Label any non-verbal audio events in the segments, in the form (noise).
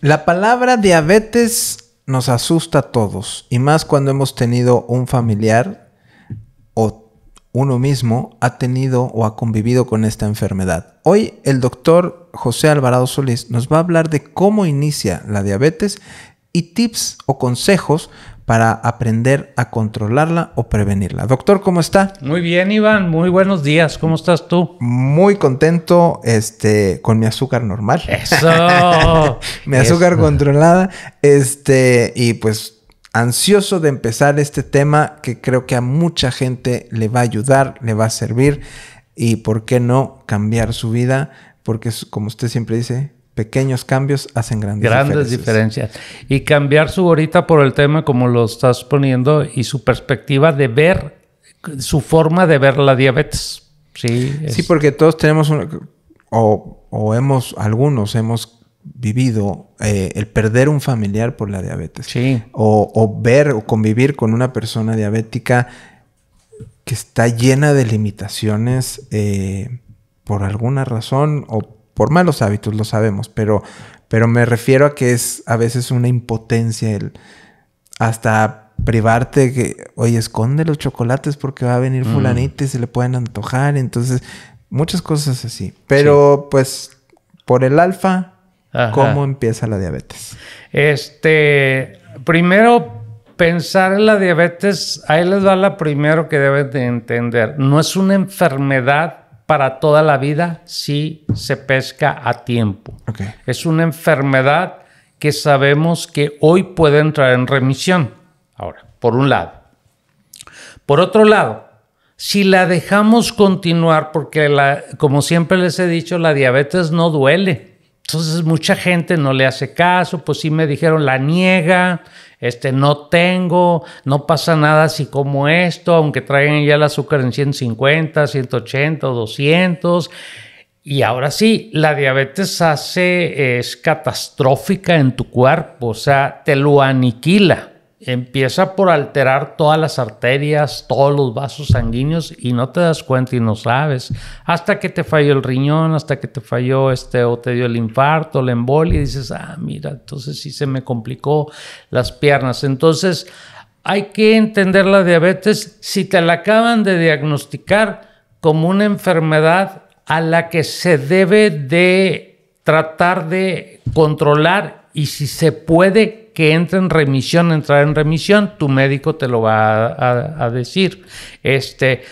La palabra diabetes nos asusta a todos, y más cuando hemos tenido un familiar o uno mismo ha tenido o ha convivido con esta enfermedad. Hoy el doctor José Alvarado Solís nos va a hablar de cómo inicia la diabetes y tips o consejos para aprender a controlarla o prevenirla. Doctor, ¿cómo está? Muy bien, Iván. Muy buenos días. ¿Cómo estás tú? Muy contento este, con mi azúcar normal. Eso. (laughs) mi azúcar controlada. Este, y pues ansioso de empezar este tema que creo que a mucha gente le va a ayudar, le va a servir y por qué no cambiar su vida, porque como usted siempre dice, pequeños cambios hacen grandes, grandes diferencias. Y cambiar su ahorita por el tema como lo estás poniendo y su perspectiva de ver, su forma de ver la diabetes. Sí, sí porque todos tenemos, o, hemos, algunos hemos vivido eh, el perder un familiar por la diabetes. Sí. O, ver o convivir con una persona diabética que está llena de limitaciones eh, por alguna razón o por malos hábitos, lo sabemos, pero, pero me refiero a que es a veces una impotencia el hasta privarte que, oye, esconde los chocolates porque va a venir mm. fulanita y se le pueden antojar, entonces muchas cosas así. Pero pues por el alfa, ¿cómo empieza la diabetes? Este, primero pensar en la diabetes, ahí les va la primero que deben de entender, no es una enfermedad para toda la vida si se pesca a tiempo. Es una enfermedad que sabemos que hoy puede entrar en remisión. Ahora, por un lado. Por otro lado, si la dejamos continuar, porque como siempre les he dicho, la diabetes no duele. Entonces mucha gente no le hace caso, pues sí me dijeron, la niega, este, no tengo, no pasa nada así como esto, aunque traigan ya el azúcar en 150, 180, 200. Y ahora sí, la diabetes hace, es catastrófica en tu cuerpo, o sea, te lo aniquila empieza por alterar todas las arterias, todos los vasos sanguíneos y no te das cuenta y no sabes. Hasta que te falló el riñón, hasta que te falló este o te dio el infarto, la embolia y dices, ah, mira, entonces sí se me complicó las piernas. Entonces hay que entender la diabetes si te la acaban de diagnosticar como una enfermedad a la que se debe de tratar de controlar y si se puede que entra en remisión, entrar en remisión, tu médico te lo va a, decir. Este,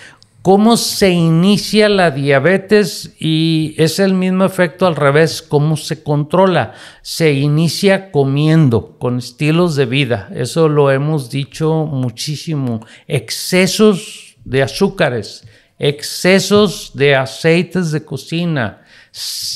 ¿Cómo se inicia la diabetes? Y es el mismo efecto al revés, ¿cómo se controla? Se inicia comiendo, con estilos de vida. Eso lo hemos dicho muchísimo. Excesos de azúcares, excesos de aceites de cocina,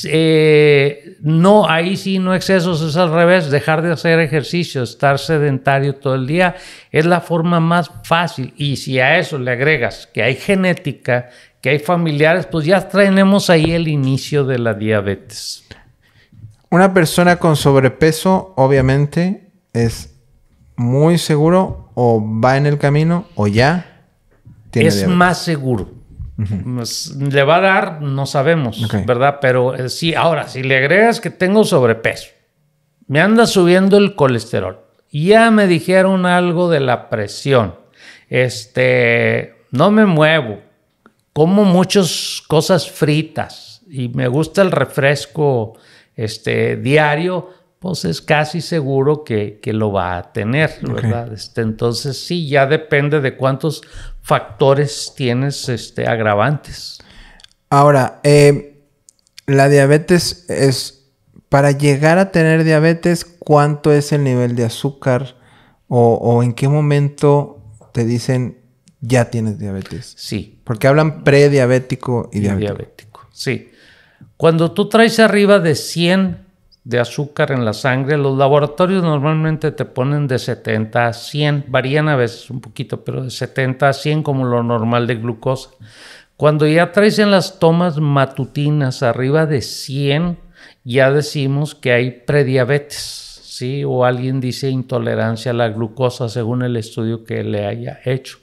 eh, no, ahí sí no excesos, es al revés, dejar de hacer ejercicio, estar sedentario todo el día, es la forma más fácil. Y si a eso le agregas que hay genética, que hay familiares, pues ya tenemos ahí el inicio de la diabetes. Una persona con sobrepeso, obviamente, es muy seguro o va en el camino o ya. es más seguro pues, le va a dar, no sabemos, ¿verdad? Pero eh, sí, ahora, si le agregas que tengo sobrepeso, me anda subiendo el colesterol, ya me dijeron algo de la presión, este, no me muevo, como muchas cosas fritas y me gusta el refresco este, diario, pues es casi seguro que, que lo va a tener, ¿verdad? Este, entonces sí, ya depende de cuántos factores tienes este, agravantes. Ahora, eh, la diabetes es, para llegar a tener diabetes, ¿cuánto es el nivel de azúcar? O, en qué momento te dicen ya tienes diabetes? Sí. Porque hablan prediabético y diabético. Sí. Cuando tú traes arriba de 100 de azúcar en la sangre. Los laboratorios normalmente te ponen de 70 a 100, varían a veces un poquito, pero de 70 a 100 como lo normal de glucosa. Cuando ya traes en las tomas matutinas arriba de 100, ya decimos que hay prediabetes, ¿sí? O alguien dice intolerancia a la glucosa según el estudio que le haya hecho.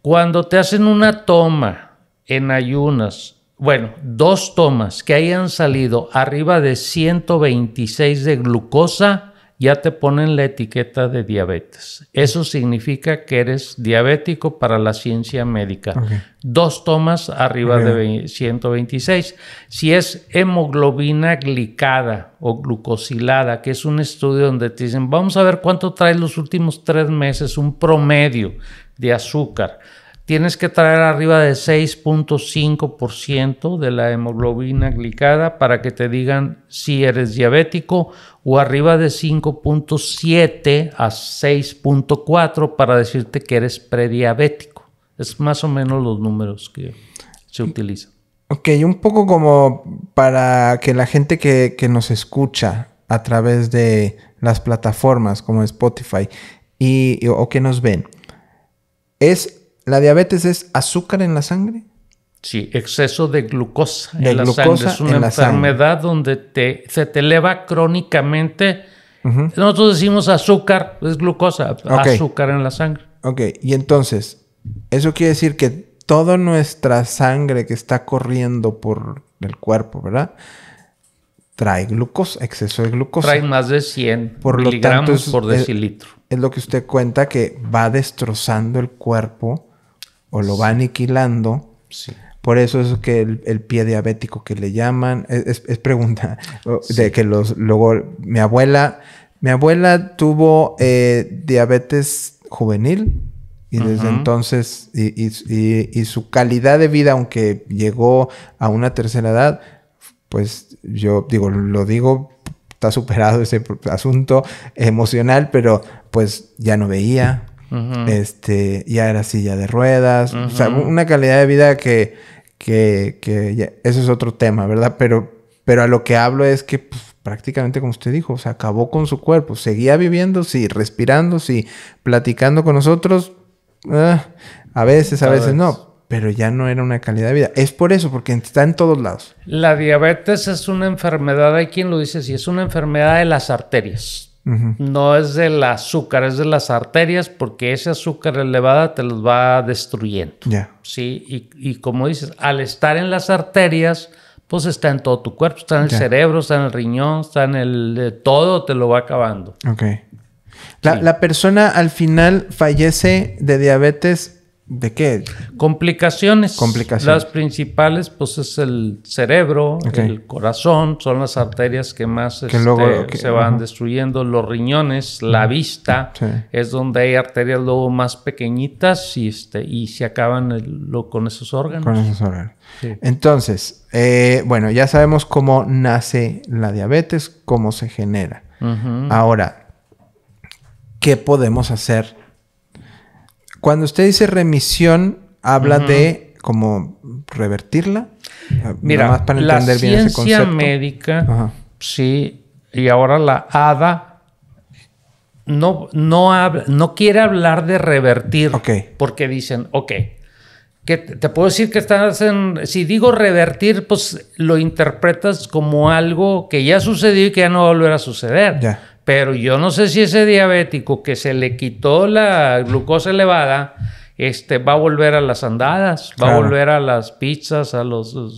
Cuando te hacen una toma en ayunas bueno, dos tomas que hayan salido arriba de 126 de glucosa, ya te ponen la etiqueta de diabetes. Eso significa que eres diabético para la ciencia médica. Dos tomas arriba de 126. Si es hemoglobina glicada o glucosilada, que es un estudio donde te dicen, vamos a ver cuánto traes los últimos tres meses, un promedio de azúcar tienes que traer arriba de 6.5% de la hemoglobina glicada para que te digan si eres diabético o arriba de 5.7 a 6.4 para decirte que eres prediabético. Es más o menos los números que se utilizan. Ok, un poco como para que la gente que, nos escucha a través de las plataformas como Spotify o que nos ven, es ¿La diabetes es azúcar en la sangre? Sí, exceso de glucosa en la glucosa sangre. Es una enfermedad donde te, se te eleva crónicamente. Nosotros decimos azúcar, es glucosa, azúcar en la sangre. Ok, y entonces, eso quiere decir que toda nuestra sangre que está corriendo por el cuerpo, ¿verdad? Trae glucosa, exceso de glucosa. Trae más de 100 por miligramos por decilitro. es lo que usted cuenta que va destrozando el cuerpo o lo va aniquilando. Por eso es que el, pie diabético que le llaman, es, pregunta (laughs) de que los, luego mi abuela, mi abuela tuvo eh, diabetes juvenil y desde entonces, y, su calidad de vida, aunque llegó a una tercera edad, pues yo digo, lo digo, está superado ese (laughs) asunto emocional, pero pues ya no veía, este, ya era silla de ruedas, o sea, una calidad de vida que, que, que eso es otro tema, ¿verdad? Pero, pero a lo que hablo es que pues, prácticamente como usted dijo, se acabó con su cuerpo, seguía viviendo, sí, respirando, sí, platicando con nosotros, ah, a veces, a veces no, pero ya no era una calidad de vida. Es por eso, porque está en todos lados. La diabetes es una enfermedad, hay quien lo dice Sí, es una enfermedad de las arterias. No es del azúcar, es de las arterias, porque ese azúcar elevada te los va destruyendo. ¿sí? Y, como dices, al estar en las arterias, pues está en todo tu cuerpo, está en el cerebro, está en el riñón, está en el... todo te lo va acabando. Ok. La, la persona al final fallece de diabetes ¿De qué? Complicaciones. Las principales, pues, es el cerebro, el corazón, son las arterias que más este, se van destruyendo, los riñones, la vista, es donde hay arterias luego más pequeñitas y, este, y se acaban con esos órganos. Con órganos. Entonces, eh, bueno, ya sabemos cómo nace la diabetes, cómo se genera. Ahora, ¿qué podemos hacer? Cuando usted dice remisión, habla de como revertirla. Ah, Mira, para entender la ciencia bien ese concepto. médica, sí, y ahora la ADA no, no, habla, no quiere hablar de revertir. Ok. Porque dicen, ok, que te puedo decir que estás en. Si digo revertir, pues lo interpretas como algo que ya sucedió y que ya no volverá a suceder. Ya. Pero yo no sé si ese diabético que se le quitó la glucosa elevada, este, va a volver a las andadas, va a volver a las pizzas, a los... O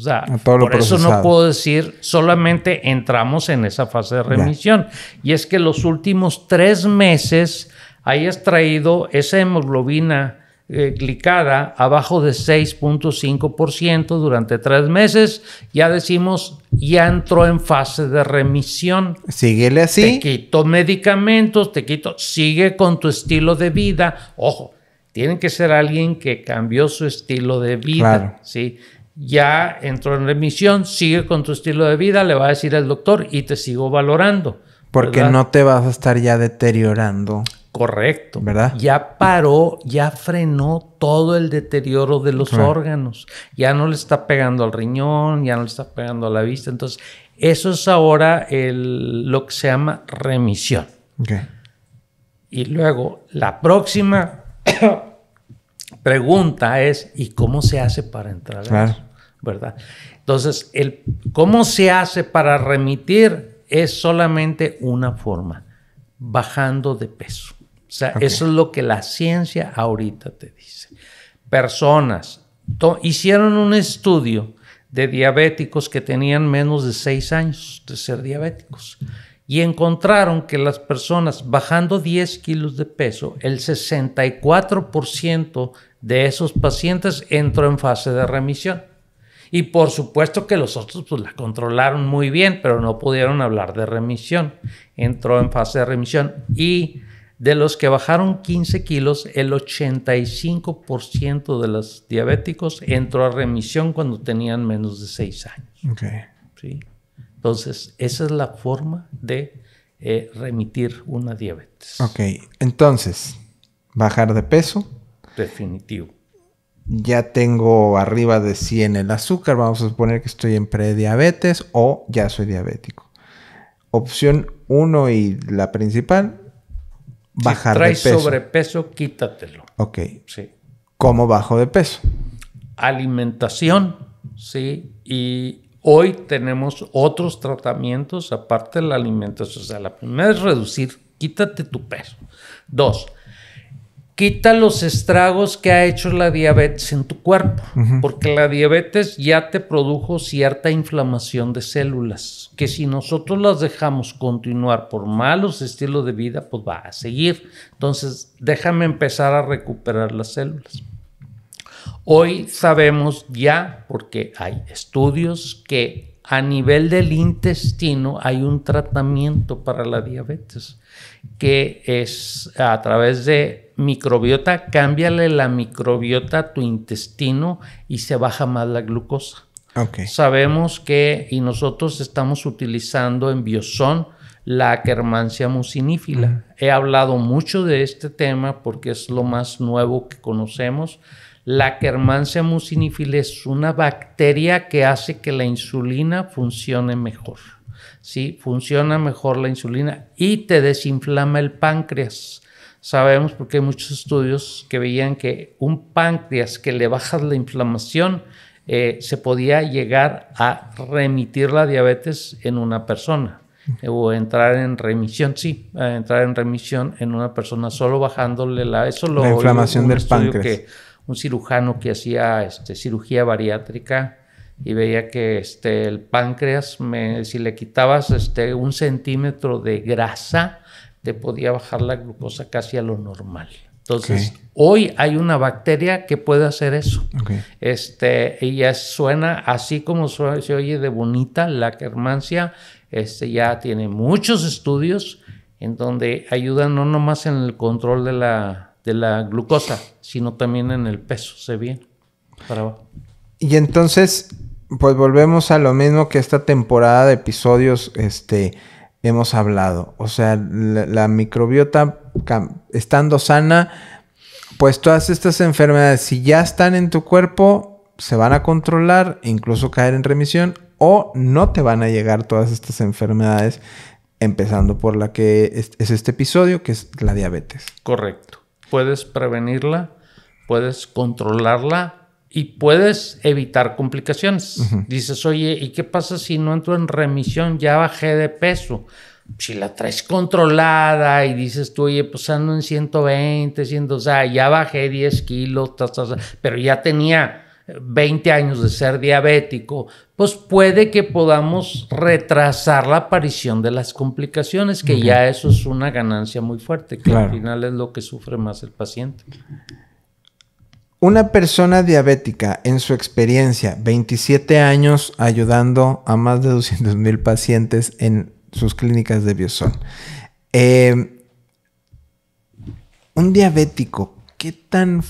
por eso no puedo decir, solamente entramos en esa fase de remisión. Y es que los últimos tres meses hayas traído esa hemoglobina eh, clicada abajo de 6.5% durante tres meses, ya decimos, ya entró en fase de remisión. Síguele así. Te quito medicamentos, te quito, sigue con tu estilo de vida. Ojo, tiene que ser alguien que cambió su estilo de vida, claro. ¿sí? Ya entró en remisión, sigue con tu estilo de vida, le va a decir al doctor y te sigo valorando. Porque no te vas a estar ya deteriorando. Correcto. Ya paró, ya frenó todo el deterioro de los órganos. Ya no le está pegando al riñón, ya no le está pegando a la vista. Entonces, eso es ahora lo que se llama remisión. Y luego, la próxima (coughs) pregunta es, ¿y cómo se hace para entrar? Claro. Eso? ¿Verdad? Entonces, ¿cómo se hace para remitir? Es solamente una forma, bajando de peso. O sea, eso es lo que la ciencia ahorita te dice. Personas hicieron un estudio de diabéticos que tenían menos de 6 años de ser diabéticos y encontraron que las personas bajando 10 kilos de peso, el 64% de esos pacientes entró en fase de remisión. Y por supuesto que los otros pues, la controlaron muy bien, pero no pudieron hablar de remisión. Entró en fase de remisión y de los que bajaron 15 kilos, el 85% de los diabéticos entró a remisión cuando tenían menos de 6 años. Okay. ¿Sí? Entonces, esa es la forma de eh, remitir una diabetes. Ok, entonces, bajar de peso. Definitivo. Ya tengo arriba de 100 el azúcar, vamos a suponer que estoy en prediabetes o ya soy diabético. Opción 1 y la principal, bajar si traes peso. sobrepeso, quítatelo. Ok. Sí. ¿Cómo bajo de peso? Alimentación, sí. Y hoy tenemos otros tratamientos aparte de la alimentación. O sea, la primera es reducir, quítate tu peso. Dos, quita los estragos que ha hecho la diabetes en tu cuerpo, porque la diabetes ya te produjo cierta inflamación de células, que si nosotros las dejamos continuar por malos estilos de vida, pues va a seguir. Entonces, déjame empezar a recuperar las células. Hoy sabemos ya, porque hay estudios, que a nivel del intestino hay un tratamiento para la diabetes, que es a través de microbiota, cámbiale la microbiota a tu intestino y se baja más la glucosa. Sabemos que, y nosotros estamos utilizando en Biosón la Ackermansia mucinífila. He hablado mucho de este tema porque es lo más nuevo que conocemos. La Ackermansia mucinífila es una bacteria que hace que la insulina funcione mejor. ¿sí? Funciona mejor la insulina y te desinflama el páncreas. Sabemos porque hay muchos estudios que veían que un páncreas que le bajas la inflamación eh, se podía llegar a remitir la diabetes en una persona o entrar en remisión, sí, entrar en remisión en una persona solo bajándole la, eso lo, inflamación del páncreas. un cirujano que hacía este, cirugía bariátrica y veía que este, el páncreas, me, si le quitabas este, un centímetro de grasa, te podía bajar la glucosa casi a lo normal. Entonces, hoy hay una bacteria que puede hacer eso. Este, y ya suena así como se oye de bonita la germancia. Este, ya tiene muchos estudios en donde ayuda no nomás en el control de la, de la glucosa, sino también en el peso, se viene Y entonces, pues volvemos a lo mismo que esta temporada de episodios, este hemos hablado. O sea, la, microbiota estando sana, pues todas estas enfermedades, si ya están en tu cuerpo, se van a controlar, incluso caer en remisión, o no te van a llegar todas estas enfermedades, empezando por la que es este episodio, que es la diabetes. Correcto. Puedes prevenirla, puedes controlarla y puedes evitar complicaciones. Dices, oye, ¿y qué pasa si no entro en remisión? Ya bajé de peso. Si la traes controlada y dices tú, oye, pues ando en 120, 100, o sea, ya bajé 10 kilos, pero ya tenía 20 eh, años de ser diabético, pues puede que podamos retrasar la aparición de las complicaciones, que ya eso es una ganancia muy fuerte, que al final es lo que sufre más el paciente. Una persona diabética, en su experiencia, 27 años ayudando a más de 200 mil pacientes en sus clínicas de Biosol. Em, un diabético, ¿qué tan...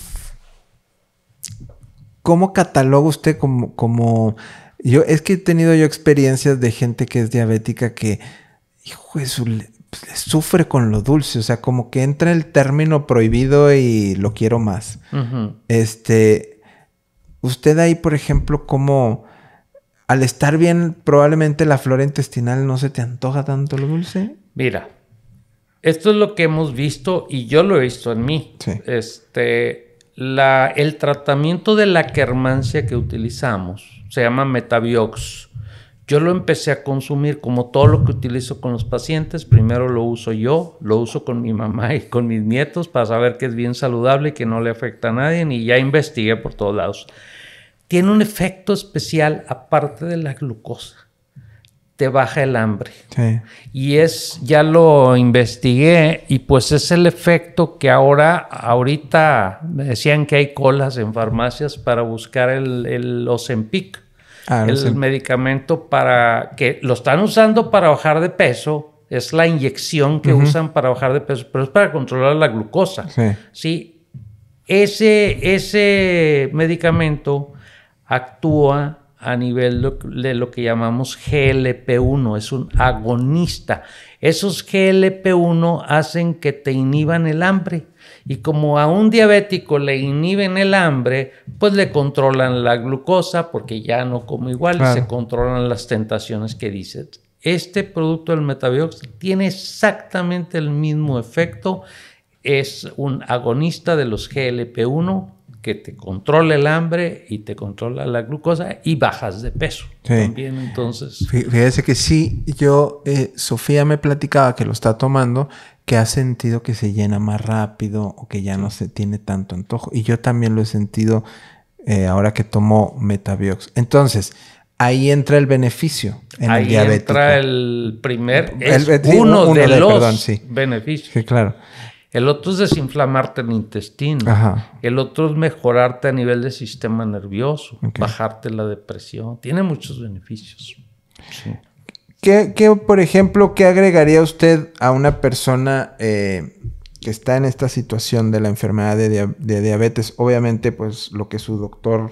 ¿Cómo cataloga usted como, como... Yo, es que he tenido yo experiencias de gente que es diabética que, hijo de su, sufre con lo dulce, o sea, como que entra el término prohibido y lo quiero más. Este, usted ahí, por ejemplo, como al estar bien, probablemente la flora intestinal no se te antoja tanto lo dulce. Mira, esto es lo que hemos visto y yo lo he visto en mí. Este, la, el tratamiento de la quermancia que utilizamos se llama metabiox yo lo empecé a consumir como todo lo que utilizo con los pacientes. Primero lo uso yo, lo uso con mi mamá y con mis nietos para saber que es bien saludable y que no le afecta a nadie. Y ya investigué por todos lados. Tiene un efecto especial aparte de la glucosa. Te baja el hambre. Y es, ya lo investigué y pues es el efecto que ahora, ahorita me decían que hay colas en farmacias para buscar el, el Ah, el medicamento para que lo están usando para bajar de peso, es la inyección que usan para bajar de peso, pero es para controlar la glucosa. Sí. Ese, ese medicamento actúa a nivel de lo que llamamos GLP-1, es un agonista. Esos GLP-1 hacen que te inhiban el hambre. Y como a un diabético le inhiben el hambre, pues le controlan la glucosa porque ya no como igual, y se controlan las tentaciones que dices. Este producto del Metabiox tiene exactamente el mismo efecto, es un agonista de los GLP-1 que te controla el hambre y te controla la glucosa y bajas de peso sí. también entonces. Fíjese que sí, yo, eh, Sofía me platicaba que lo está tomando, que ha sentido que se llena más rápido o que ya no se tiene tanto antojo. Y yo también lo he sentido eh, ahora que tomó Metabiox. Entonces, ahí entra el beneficio en ahí el diabético. entra el primer, uno, de, los beneficios. Sí, claro. El otro es desinflamarte el intestino. El otro es mejorarte a nivel del sistema nervioso, bajarte la depresión. Tiene muchos beneficios. Sí. ¿Qué, por ejemplo, qué agregaría usted a una persona eh, que está en esta situación de la enfermedad de, diabetes? Obviamente, pues lo que su doctor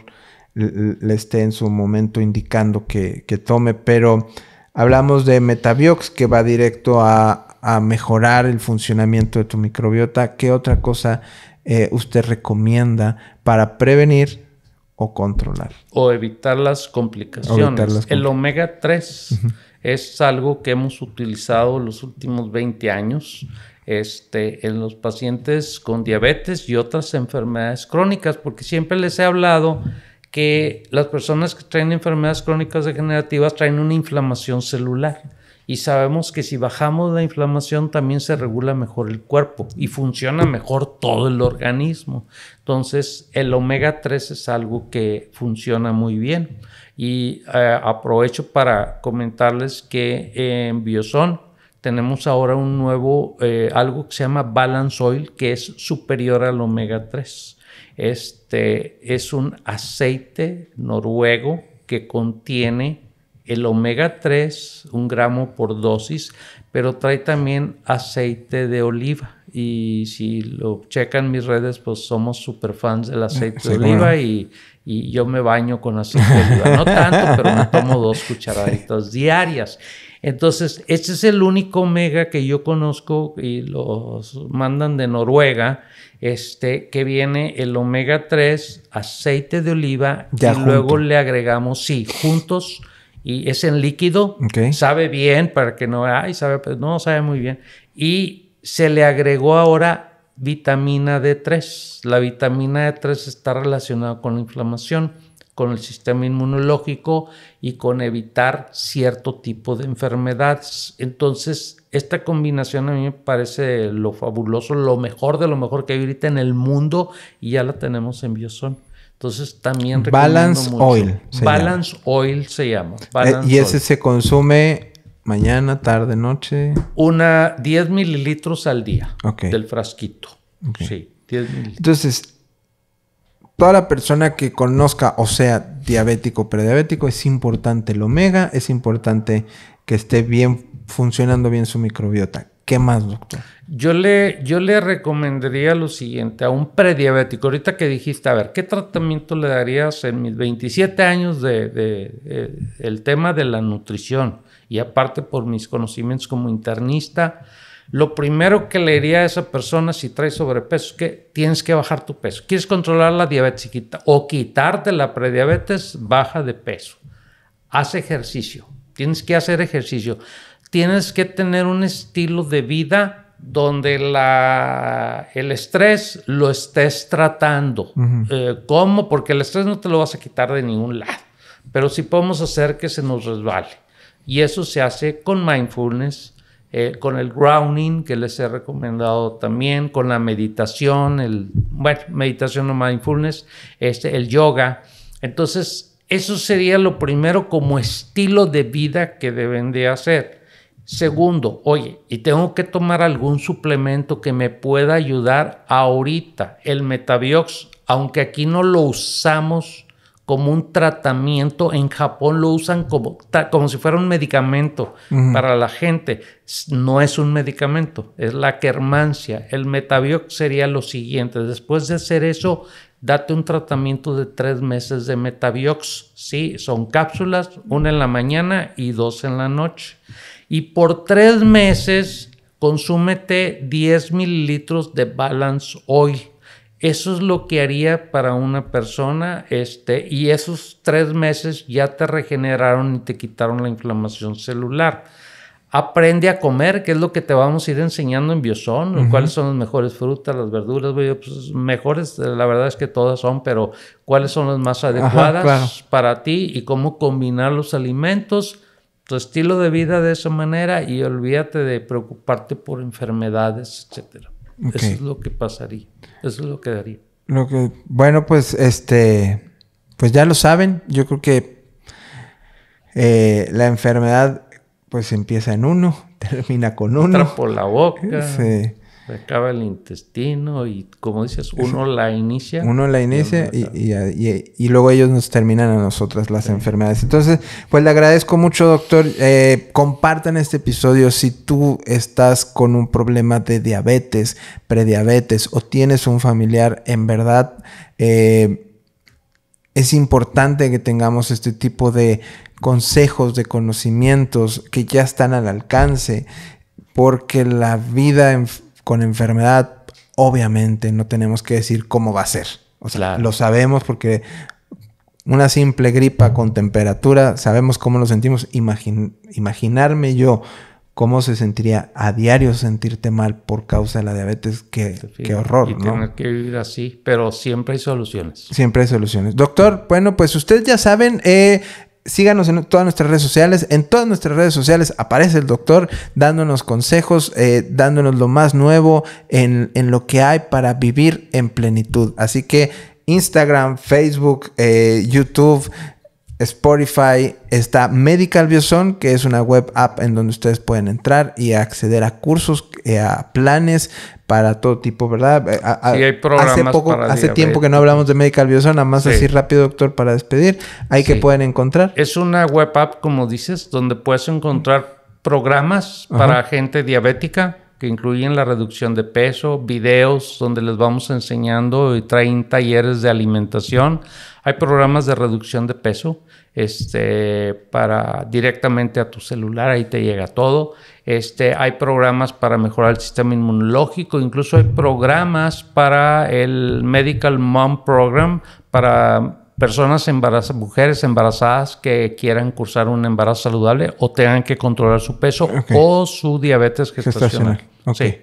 le esté en su momento indicando que, que, tome, pero hablamos de Metabiox que va directo a, a mejorar el funcionamiento de tu microbiota, ¿qué otra cosa eh, usted recomienda para prevenir o controlar? O evitar las complicaciones. el omega 3 es algo que hemos utilizado los últimos 20 años. Este, en los pacientes con diabetes y otras enfermedades crónicas, porque siempre les he hablado que las personas que traen enfermedades crónicas degenerativas traen una inflamación celular y sabemos que si bajamos la inflamación también se regula mejor el cuerpo y funciona mejor todo el organismo. Entonces el omega 3 es algo que funciona muy bien y eh, aprovecho para comentarles que en Bioson tenemos ahora un nuevo, eh, algo que se llama Balance Oil que es superior al omega 3. Este es un aceite noruego que contiene el omega 3, un gramo por dosis, pero trae también aceite de oliva. Y si lo checan mis redes, pues somos super fans del aceite de oliva y, yo me baño con aceite de oliva. No tanto, pero me tomo dos (laughs) cucharaditas diarias. Entonces, este es el único omega que yo conozco y los mandan de Noruega, este, que viene el omega 3, aceite de oliva y luego le agregamos, sí, juntos y es en líquido, sabe bien para que no, hay, sabe, pues no, sabe muy bien. Y se le agregó ahora vitamina D3. La vitamina D3 está relacionada con la inflamación, con el sistema inmunológico y con evitar cierto tipo de enfermedades. Entonces, esta combinación a mí me parece lo fabuloso, lo mejor de lo mejor que hay ahorita en el mundo y ya la tenemos en Bioson. Entonces también Balance Oil. Balance Oil se llama. Eh, y ese se consume mañana, tarde, noche. Una 10 mililitros al día del frasquito. Sí, Entonces, toda la persona que conozca o sea diabético o prediabético, es importante el omega, es importante que esté bien funcionando bien su microbiota. ¿Qué más, doctor? Yo le, yo le recomendaría lo siguiente a un prediabético. Ahorita que dijiste, a ver, ¿qué tratamiento le darías en mis 27 años de, eh, el tema de la nutrición? Y aparte por mis conocimientos como internista, lo primero que le diría a esa persona si trae sobrepeso es que tienes que bajar tu peso. ¿Quieres controlar la diabetes chiquita, o quitarte la prediabetes? Baja de peso. Haz ejercicio. Tienes que hacer ejercicio tienes que tener un estilo de vida donde el estrés lo estés tratando. Eh, ¿Cómo? Porque el estrés no te lo vas a quitar de ningún lado, pero sí podemos hacer que se nos resbale. Y eso se hace con mindfulness, eh, con el grounding que les he recomendado también, con la meditación, el, bueno, meditación o mindfulness, este, el yoga. Entonces, eso sería lo primero como estilo de vida que deben de hacer. Segundo, oye, y tengo que tomar algún suplemento que me pueda ayudar ahorita, el Metabiox, aunque aquí no lo usamos como un tratamiento, en Japón lo usan como, como si fuera un medicamento para la gente. No es un medicamento, es la quermancia. El metabiox sería lo siguiente. Después de hacer eso, date un tratamiento de tres meses de metabiox. Sí, son cápsulas, una en la mañana y dos en la noche y por tres meses consúmete 10 mililitros de Balance hoy. Eso es lo que haría para una persona, este, y esos tres meses ya te regeneraron y te quitaron la inflamación celular. Aprende a comer, que es lo que te vamos a ir enseñando en Biosón, cuáles son las mejores frutas, las verduras, pues, mejores, eh, la verdad es que todas son, pero cuáles son las más adecuadas para ti y cómo combinar los alimentos tu estilo de vida de esa manera y olvídate de preocuparte por enfermedades, etcétera. Eso es lo que pasaría. Eso es lo que daría. Lo que, bueno, pues este, pues ya lo saben. Yo creo que eh, la enfermedad, pues empieza en uno, (laughs) termina con uno. Entra por la boca. Sí se acaba el intestino y como dices, uno la inicia. Uno la inicia y, y, luego ellos nos terminan a nosotras las enfermedades. Entonces, pues le agradezco mucho, doctor. Eh, compartan este episodio si tú estás con un problema de diabetes, prediabetes o tienes un familiar en verdad. Eh, es importante que tengamos este tipo de consejos, de conocimientos que ya están al alcance, porque la vida en con enfermedad, obviamente no tenemos que decir cómo va a ser. O sea, lo sabemos porque una simple gripa con temperatura, sabemos cómo lo sentimos. imaginarme yo cómo se sentiría a diario sentirte mal por causa de la diabetes, qué, horror, y ¿no? Tener que vivir así, pero siempre hay soluciones. Siempre hay soluciones. Doctor, bueno, pues ustedes ya saben, eh, síganos en todas nuestras redes sociales. En todas nuestras redes sociales aparece el doctor dándonos consejos, eh, dándonos lo más nuevo en, lo que hay para vivir en plenitud. Así que Instagram, Facebook, eh, YouTube, Spotify, está Medical Bioson, que es una web app en donde ustedes pueden entrar y acceder a cursos, eh, a planes para todo tipo, ¿verdad? Eh, hay programas hace hace tiempo que no hablamos de Medical Bioson, nada más así rápido, doctor, para despedir. Ahí que pueden encontrar. Es una web app, como dices, donde puedes encontrar programas para gente diabética que incluyen la reducción de peso, videos donde les vamos enseñando y traen talleres de alimentación. Hay programas de reducción de peso este, para directamente a tu celular, ahí te llega todo. Este, hay programas para mejorar el sistema inmunológico, incluso hay programas para el Medical Mom Program para personas embarazadas, mujeres embarazadas que quieran cursar un embarazo saludable o tengan que controlar su peso o su diabetes gestacional. Sí.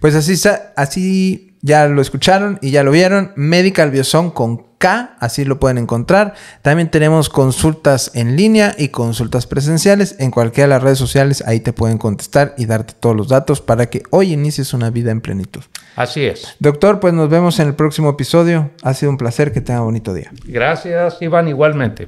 Pues así, así ya lo escucharon y ya lo vieron. Medical Biosón con K, así lo pueden encontrar. También tenemos consultas en línea y consultas presenciales. En cualquiera de las redes sociales, ahí te pueden contestar y darte todos los datos para que hoy inicies una vida en plenitud. Así es. Doctor, pues nos vemos en el próximo episodio. Ha sido un placer, que tenga un bonito día. Gracias, Iván, igualmente.